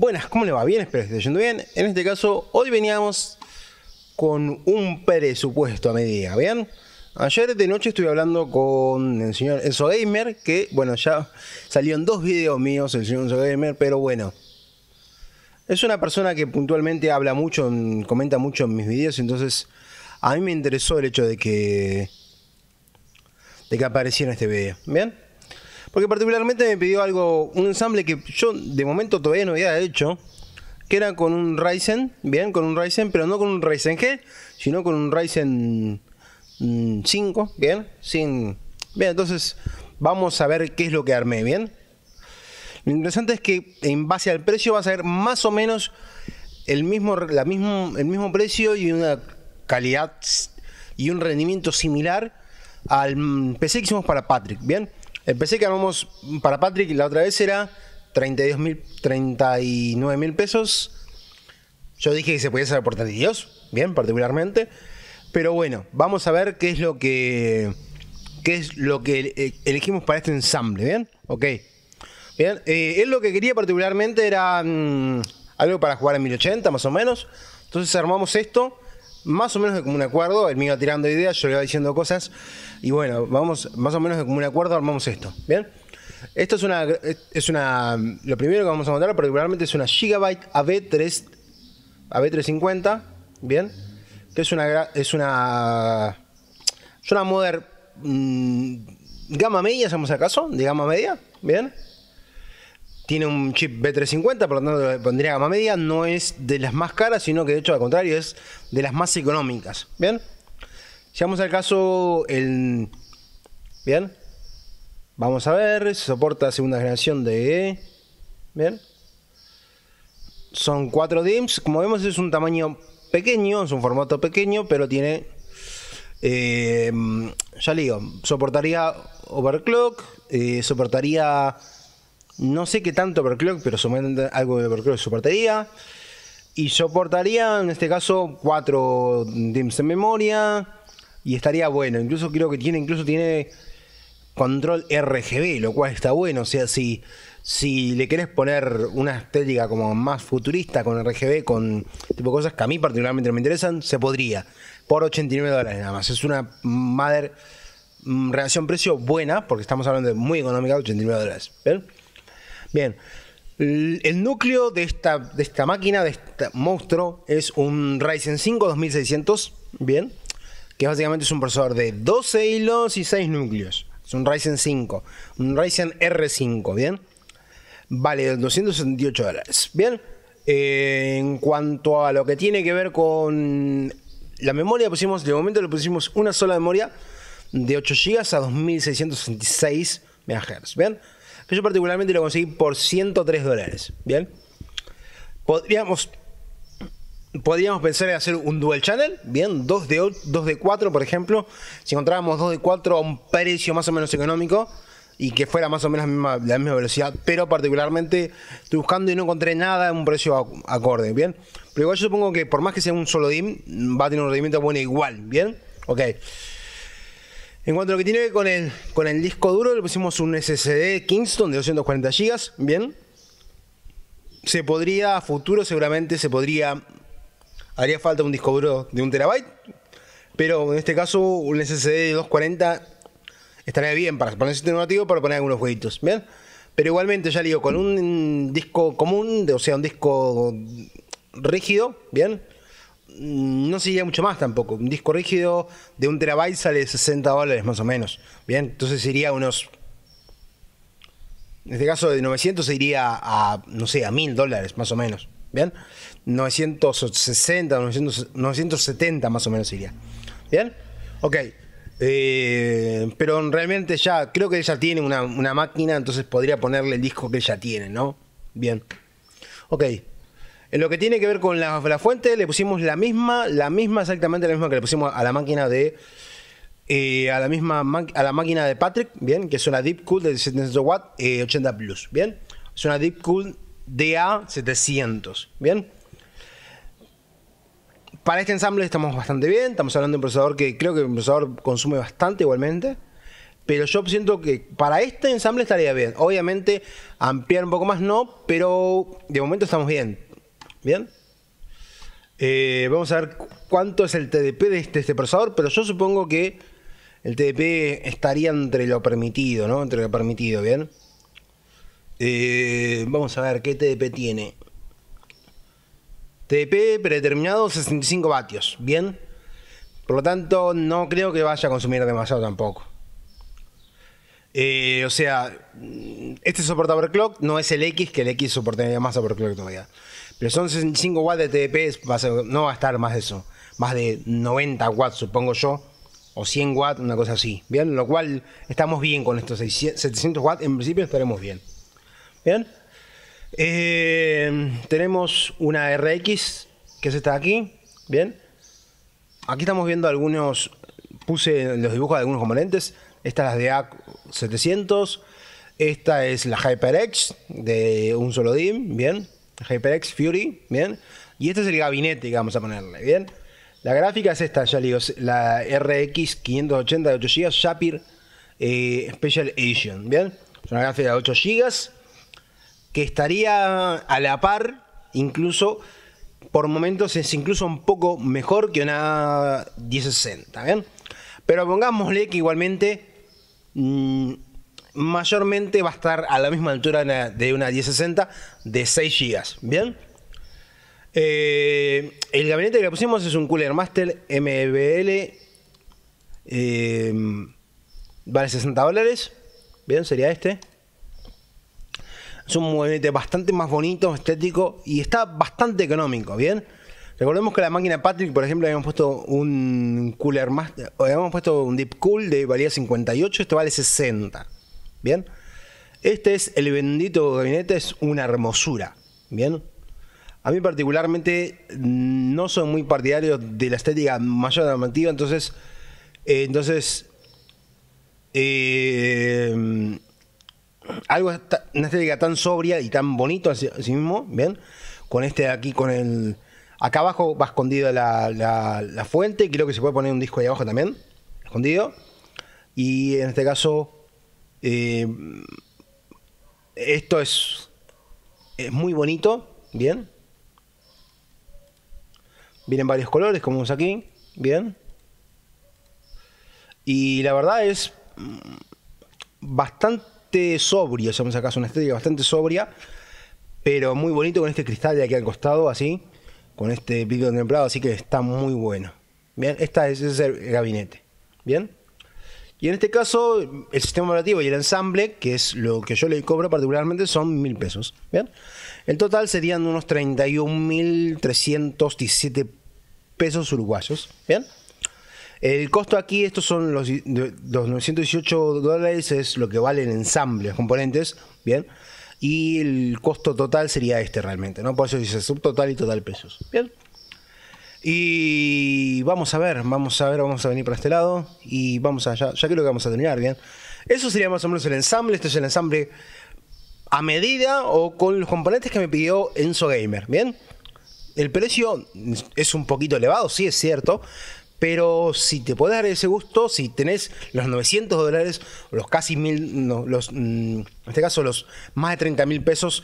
Buenas, ¿cómo le va? Bien, espero que esté yendo bien. En este caso, hoy veníamos con un presupuesto a medida, ¿bien? Ayer de noche estuve hablando con el señor Enzo Gamer, que bueno, ya salieron dos videos míos el señor Enzo Gamer, pero bueno. Es una persona que puntualmente habla mucho, comenta mucho en mis videos, entonces a mí me interesó el hecho de que de que apareciera este video. ¿Bien? Porque particularmente me pidió algo, un ensamble que yo de momento todavía no había hecho, que era con un Ryzen, bien, con un Ryzen, pero no con un Ryzen G, sino con un Ryzen 5, mm, bien, sin... Bien, entonces vamos a ver qué es lo que armé, bien. Lo interesante es que en base al precio vas a ver más o menos el mismo, la mismo, el mismo precio y una calidad y un rendimiento similar al mm, PC que hicimos para Patrick, bien. Empecé que armamos para Patrick la otra vez era 32 mil, 39 mil pesos. Yo dije que se podía hacer por 32, bien, particularmente. Pero bueno, vamos a ver qué es lo que, qué es lo que eh, elegimos para este ensamble, ¿bien? Ok. Bien, eh, él lo que quería particularmente era mm, algo para jugar en 1080, más o menos. Entonces armamos esto más o menos de común acuerdo, él me iba tirando ideas, yo le iba diciendo cosas, y bueno, vamos, más o menos de común acuerdo armamos esto, ¿bien? Esto es una, es una, lo primero que vamos a montar particularmente es una Gigabyte AB3, AB350, ¿bien? Que es una, es una, es una modern mm, gama media, ¿sabemos acaso? De gama media, ¿bien? tiene un chip B350, por lo tanto pondría gama media, no es de las más caras, sino que de hecho al contrario es de las más económicas. ¿Bien? Llegamos al caso el... ¿Bien? Vamos a ver, soporta segunda generación de... E e. ¿Bien? Son cuatro DIMMs, como vemos es un tamaño pequeño, es un formato pequeño, pero tiene... Eh, ya le digo, soportaría overclock, eh, soportaría no sé qué tanto overclock, pero que algo de overclock soportaría. Y soportaría, en este caso, 4 DIMMs en memoria. Y estaría bueno. Incluso creo que tiene, incluso tiene control RGB, lo cual está bueno. O sea, si, si le querés poner una estética como más futurista con RGB, con tipo cosas que a mí particularmente me interesan, se podría. Por 89 dólares nada más. Es una madre mm, relación precio buena, porque estamos hablando de muy económica, 89 dólares. ¿Ven? Bien. El núcleo de esta, de esta máquina, de este monstruo, es un Ryzen 5 2600, bien, que básicamente es un procesador de 12 hilos y 6 núcleos. Es un Ryzen 5, un Ryzen R5, bien. Vale 278 dólares, bien. Eh, en cuanto a lo que tiene que ver con la memoria, pusimos, de momento le pusimos una sola memoria de 8 GB a 2666 MHz, bien. Yo particularmente lo conseguí por 103 dólares. Bien. Podríamos, podríamos pensar en hacer un dual channel. Bien. 2 de, 2 de 4, por ejemplo. Si encontrábamos 2 de 4 a un precio más o menos económico y que fuera más o menos la misma, la misma, velocidad, pero particularmente estoy buscando y no encontré nada en un precio acorde, ¿bien? Pero igual yo supongo que por más que sea un solo DIM, va a tener un rendimiento bueno igual, ¿bien? Ok. En cuanto a lo que tiene que ver con el, con el disco duro, le pusimos un SSD Kingston de 240 GB, bien. Se podría, a futuro seguramente se podría, haría falta un disco duro de un terabyte, pero en este caso un SSD de 240 estaría bien para poner sistema nativo, para poner algunos jueguitos, bien. Pero igualmente, ya le digo, con un disco común, o sea, un disco rígido, bien, Mm, no sería mucho más tampoco. Un disco rígido de un terabyte sale de 60 dólares más o menos. Bien, entonces sería unos. En este caso de 900 se iría a, no sé, a 1000 dólares más o menos. Bien, 960, 970 más o menos sería Bien, ok. Eh, pero realmente ya, creo que ella tiene una, una máquina, entonces podría ponerle el disco que ella tiene, ¿no? Bien. Ok. En lo que tiene que ver con la, fuente, le pusimos la misma, la misma, exactamente la misma que le pusimos a la máquina de. Eh, a la misma a la máquina de Patrick, bien, que es una Deep Cool de 700 w 80 Plus, bien. Es una Deep Cool DA700, bien. Para este ensamble estamos bastante bien, estamos hablando de un procesador que creo que el procesador consume bastante igualmente pero yo siento que para este ensamble estaría bien. Obviamente, ampliar un poco más no, pero de momento estamos bien. Bien. Eh, vamos a ver cuánto es el TDP de este, este, procesador, pero yo supongo que el TDP estaría entre lo permitido, ¿no? Entre lo permitido, ¿bien? Eh, vamos a ver qué TDP tiene. TDP predeterminado 65 vatios, ¿bien? Por lo tanto, no creo que vaya a consumir demasiado tampoco. Eh, o sea, este soporta overclock, no es el X, que el X soportaría más overclock todavía. Pero son 65 watts de TDP, no va a estar más de eso. Más de 90 watts, supongo yo. O 100 watts, una cosa así. Bien, lo cual estamos bien con estos 700 watts. En principio estaremos bien. Bien. Eh, tenemos una RX, que es esta de aquí. Bien. Aquí estamos viendo algunos... Puse los dibujos de algunos componentes. Esta es la AC 700 Esta es la HyperX de un solo DIM. Bien. HyperX Fury, ¿bien? Y este es el gabinete que vamos a ponerle, ¿bien? La gráfica es esta, ya le digo, la RX 580 de 8 GB Shapir Special Edition, ¿bien? Es una gráfica de 8 GB que estaría a la par, incluso por momentos es incluso un poco mejor que una 1060, ¿bien? Pero pongámosle que igualmente mm, mayormente va a estar a la misma altura de una 1060 de 6 GB. Bien. Eh, el gabinete que le pusimos es un Cooler Master MBL. Eh, vale 60 dólares. Bien, sería este. Es un gabinete bastante más bonito, estético y está bastante económico. Bien. Recordemos que la máquina Patrick, por ejemplo, habíamos puesto un Cooler Master, habíamos puesto un Deep Cool de valía 58, este vale 60. Bien. Este es El Bendito Gabinete, es una hermosura. Bien. A mí particularmente no soy muy partidario de la estética mayor normativa, entonces, eh, entonces eh, algo una estética tan sobria y tan bonito así, mismo, bien, con este de aquí, con el acá abajo va escondida la, la, la fuente, creo que se puede poner un disco ahí abajo también, escondido, y en este caso eh, esto es, es muy bonito, bien. Vienen varios colores, como vemos aquí, bien. Y la verdad es mm, bastante sobrio, si vamos una estética bastante sobria, pero muy bonito con este cristal de aquí al costado, así, con este pico templado, así que está muy bueno. Bien, este es el gabinete. Bien. Y en este caso, el sistema operativo y el ensamble, que es lo que yo le cobro particularmente, son mil pesos. ¿Bien? El total serían unos 31.317 pesos uruguayos. ¿Bien? El costo aquí, estos son los, 918 dólares, es lo que valen el ensamble, los componentes. ¿Bien? Y el costo total sería este realmente, ¿no? Por eso dice subtotal y total pesos. ¿Bien? Y vamos a ver, vamos a ver, vamos a venir para este lado y vamos allá. Ya creo que vamos a terminar bien. Eso sería más o menos el ensamble. Este es el ensamble a medida o con los componentes que me pidió Enzo Gamer. Bien, el precio es un poquito elevado, sí es cierto. Pero si te podés dar ese gusto, si tenés los 900 dólares, los casi mil, los, mm, en este caso los más de 30 mil pesos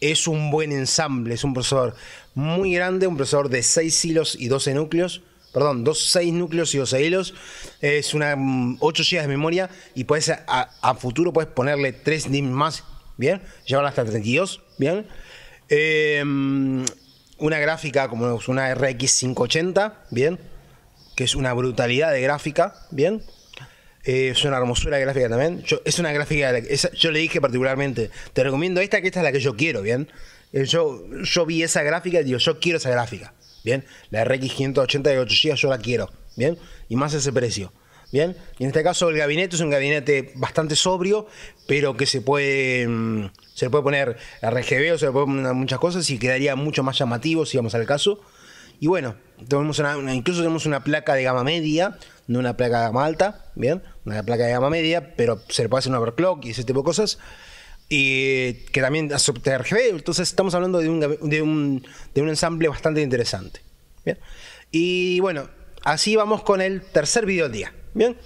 es un buen ensamble, es un procesador muy grande, un procesador de 6 hilos y 12 núcleos. Perdón, 6 núcleos y 12 hilos. Es una 8 mm, GB de memoria y puedes a, futuro puedes ponerle 3 DIMM más, ¿bien? llevarla hasta 32, ¿bien? Em, una gráfica como una RX 580, ¿bien? Que es una brutalidad de gráfica, ¿bien? Eh, es una hermosura gráfica también. es una gráfica, esa, yo le dije particularmente, te recomiendo esta, que esta es la que yo quiero, ¿bien? Eh, yo, yo vi esa gráfica y digo, yo quiero esa gráfica, ¿bien? La RX 580 de 8 GB yo la quiero, ¿bien? Y más ese precio. Bien, y en este caso el gabinete es un gabinete bastante sobrio, pero que se puede, mm, se puede poner RGB o se puede poner muchas cosas y quedaría mucho más llamativo si vamos al caso. Y bueno, tenemos incluso tenemos una placa de gama media, no una placa de gama alta, bien, una placa de gama media, pero se le puede hacer un overclock y ese tipo de cosas. Y que también acepta RGB, entonces estamos hablando de un, ensamble bastante interesante. ¿bien? Y bueno, así vamos con el tercer video del día. Bien,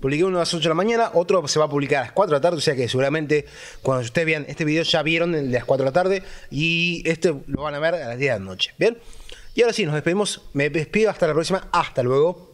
publiqué uno a las 8 de la mañana, otro se va a publicar a las 4 de la tarde, o sea que seguramente cuando ustedes vean este video ya vieron el de las 4 de la tarde y este lo van a ver a las 10 de la noche. Bien, y ahora sí, nos despedimos, me despido hasta la próxima, hasta luego.